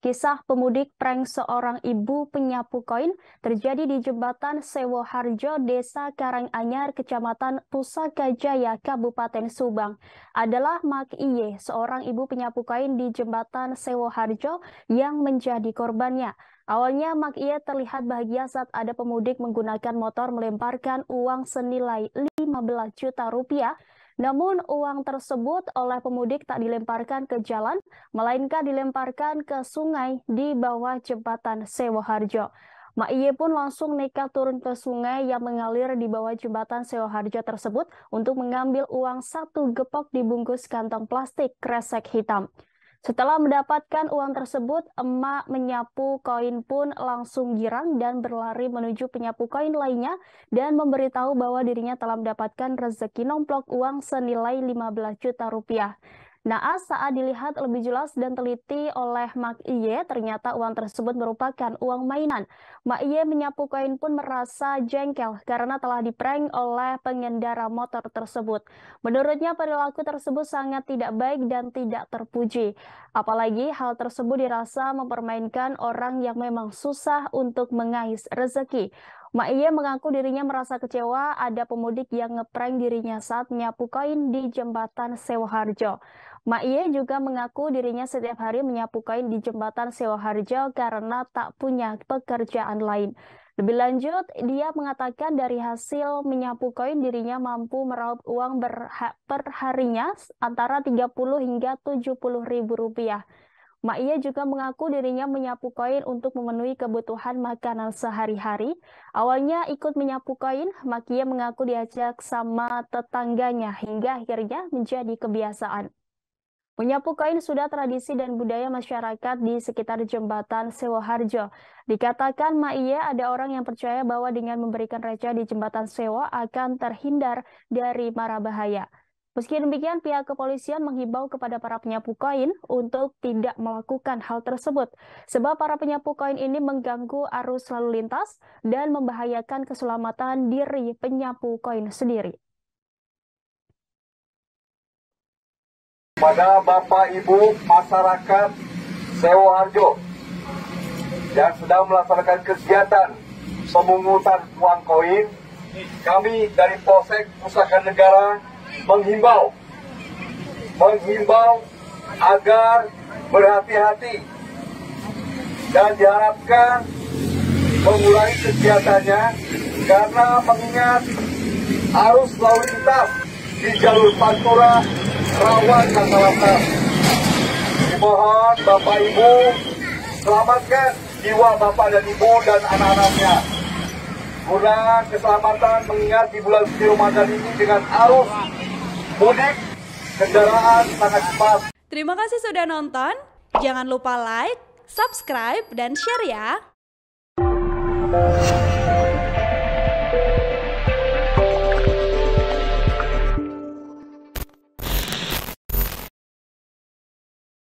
Kisah pemudik prank seorang ibu penyapu koin terjadi di jembatan Sewoharjo, Desa Karanganyar, Kecamatan Pusaka Jaya, Kabupaten Subang. Adalah Mak Iye, seorang ibu penyapu koin di jembatan Sewoharjo yang menjadi korbannya. Awalnya Mak Iye terlihat bahagia saat ada pemudik menggunakan motor melemparkan uang senilai 15 juta rupiah namun uang tersebut oleh pemudik tak dilemparkan ke jalan, melainkan dilemparkan ke sungai di bawah jembatan Sewoharjo. Maie pun langsung nekat turun ke sungai yang mengalir di bawah jembatan Sewoharjo tersebut untuk mengambil uang satu gepok dibungkus kantong plastik kresek hitam. Setelah mendapatkan uang tersebut, emak menyapu koin pun langsung girang dan berlari menuju penyapu koin lainnya dan memberitahu bahwa dirinya telah mendapatkan rezeki nomplok uang senilai 15 juta rupiah. Naas saat dilihat lebih jelas dan teliti oleh Mak Iye, ternyata uang tersebut merupakan uang mainan. Mak Iye menyapu koin pun merasa jengkel karena telah diprank oleh pengendara motor tersebut. Menurutnya perilaku tersebut sangat tidak baik dan tidak terpuji. Apalagi hal tersebut dirasa mempermainkan orang yang memang susah untuk mengais rezeki. Mak Iye mengaku dirinya merasa kecewa ada pemudik yang ngeprank dirinya saat menyapu koin di jembatan Sewoharjo. Iye juga mengaku dirinya setiap hari menyapu koin di jembatan Sewoharjo karena tak punya pekerjaan lain. Lebih lanjut, dia mengatakan dari hasil menyapu koin dirinya mampu meraup uang berha per antara 30 hingga 70 ribu rupiah. Maia juga mengaku dirinya menyapu koin untuk memenuhi kebutuhan makanan sehari-hari. Awalnya ikut menyapu koin, Ia mengaku diajak sama tetangganya hingga akhirnya menjadi kebiasaan. Menyapu koin sudah tradisi dan budaya masyarakat di sekitar jembatan Sewoharjo. Dikatakan Maia ada orang yang percaya bahwa dengan memberikan receh di jembatan Sewo akan terhindar dari mara bahaya. Meski demikian, pihak kepolisian menghimbau kepada para penyapu koin untuk tidak melakukan hal tersebut, sebab para penyapu koin ini mengganggu arus lalu lintas dan membahayakan keselamatan diri penyapu koin sendiri. Pada Bapak Ibu masyarakat Harjo yang sedang melaksanakan kegiatan pemungutan uang koin, kami dari Polsek Pusaka Negara menghimbau menghimbau agar berhati-hati dan diharapkan mengurangi kegiatannya karena mengingat arus lalu lintas di jalur Pantura rawan masyarakat. Mohon Bapak Ibu selamatkan jiwa Bapak dan Ibu dan anak-anaknya. Guna keselamatan mengingat di bulan suci Ramadan ini dengan arus bonek kendaraan sangat cepat. Terima kasih sudah nonton. Jangan lupa like, subscribe, dan share ya.